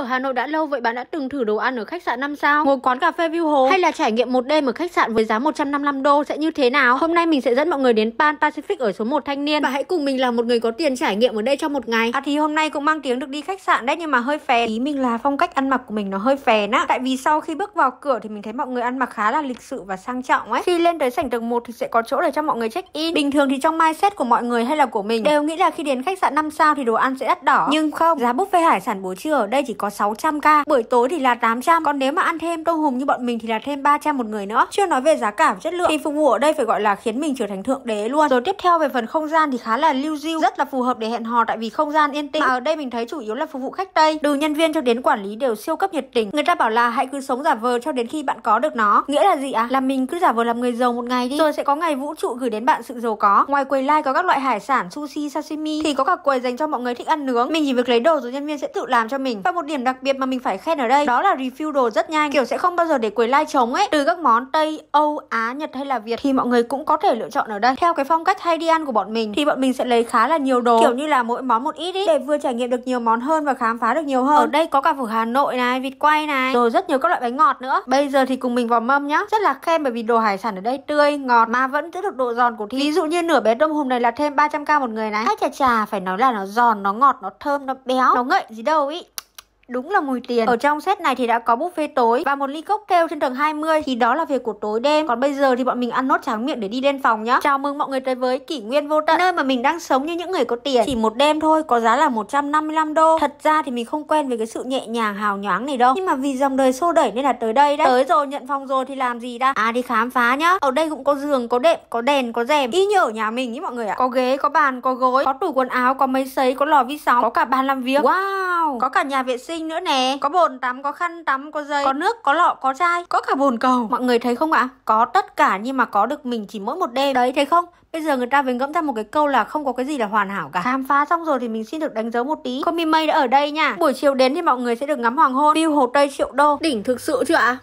ở Hà Nội đã lâu vậy bạn đã từng thử đồ ăn ở khách sạn 5 sao, ngồi quán cà phê view hồ hay là trải nghiệm một đêm ở khách sạn với giá 155 đô sẽ như thế nào? Hôm nay mình sẽ dẫn mọi người đến Pan Pacific ở số 1 Thanh Niên và hãy cùng mình là một người có tiền trải nghiệm ở đây trong một ngày. À thì hôm nay cũng mang tiếng được đi khách sạn đấy nhưng mà hơi phè. Ý mình là phong cách ăn mặc của mình nó hơi phè á. Tại vì sau khi bước vào cửa thì mình thấy mọi người ăn mặc khá là lịch sự và sang trọng ấy. Khi lên tới sảnh tầng 1 thì sẽ có chỗ để cho mọi người check in. Bình thường thì trong mindset của mọi người hay là của mình đều nghĩ là khi đến khách sạn 5 sao thì đồ ăn sẽ đắt đỏ. Nhưng không, giá buffet hải sản buổi trưa ở đây chỉ có 600k, buổi tối thì là 800, còn nếu mà ăn thêm tôm hùm như bọn mình thì là thêm 300 một người nữa. Chưa nói về giá cả và chất lượng thì phục vụ ở đây phải gọi là khiến mình trở thành thượng đế luôn. Rồi tiếp theo về phần không gian thì khá là lưu diêu, rất là phù hợp để hẹn hò tại vì không gian yên tĩnh. Mà ở đây mình thấy chủ yếu là phục vụ khách Tây, từ nhân viên cho đến quản lý đều siêu cấp nhiệt tình. Người ta bảo là hãy cứ sống giả vờ cho đến khi bạn có được nó. Nghĩa là gì ạ? À? Là mình cứ giả vờ làm người giàu một ngày đi, rồi sẽ có ngày vũ trụ gửi đến bạn sự giàu có. Ngoài quầy lai like có các loại hải sản, sushi, sashimi thì có cả quầy dành cho mọi người thích ăn nướng. Mình chỉ việc lấy đồ rồi nhân viên sẽ tự làm cho mình. Và một điểm điểm đặc biệt mà mình phải khen ở đây đó là review đồ rất nhanh kiểu sẽ không bao giờ để quầy like trống ấy từ các món tây âu á nhật hay là việt thì mọi người cũng có thể lựa chọn ở đây theo cái phong cách hay đi ăn của bọn mình thì bọn mình sẽ lấy khá là nhiều đồ kiểu như là mỗi món một ít ý để vừa trải nghiệm được nhiều món hơn và khám phá được nhiều hơn ở đây có cả phở hà nội này vịt quay này rồi rất nhiều các loại bánh ngọt nữa bây giờ thì cùng mình vào mâm nhá rất là khen bởi vì đồ hải sản ở đây tươi ngọt mà vẫn giữ được độ giòn của thịt ví dụ như nửa bé tôm hùm này là thêm 300 k một người này ai chà chà phải nói là nó giòn nó ngọt nó thơm nó béo nó ngậy gì đâu ý đúng là mùi tiền. Ở trong set này thì đã có buffet tối và một ly cocktail trên tầng 20 thì đó là việc của tối đêm. Còn bây giờ thì bọn mình ăn nốt tráng miệng để đi lên phòng nhá. Chào mừng mọi người tới với kỷ nguyên vô tận nơi mà mình đang sống như những người có tiền. Chỉ một đêm thôi có giá là 155 đô. Thật ra thì mình không quen với cái sự nhẹ nhàng hào nhoáng này đâu. Nhưng mà vì dòng đời xô đẩy nên là tới đây đã. Tới rồi nhận phòng rồi thì làm gì đã? À đi khám phá nhá. Ở đây cũng có giường, có đệm, có đèn, có rèm. Y như ở nhà mình ý mọi người ạ. Có ghế, có bàn, có gối, có tủ quần áo, có máy sấy, có lò vi sóng, có cả bàn làm việc. Wow, có cả nhà vệ sinh sinh nữa nè Có bồn tắm, có khăn tắm, có giấy, có nước, có lọ, có chai Có cả bồn cầu Mọi người thấy không ạ? Có tất cả nhưng mà có được mình chỉ mỗi một đêm Đấy thấy không? Bây giờ người ta về ngẫm ra một cái câu là không có cái gì là hoàn hảo cả Khám phá xong rồi thì mình xin được đánh dấu một tí Có mi mây đã ở đây nha Buổi chiều đến thì mọi người sẽ được ngắm hoàng hôn View Hồ Tây triệu đô Đỉnh thực sự chưa ạ?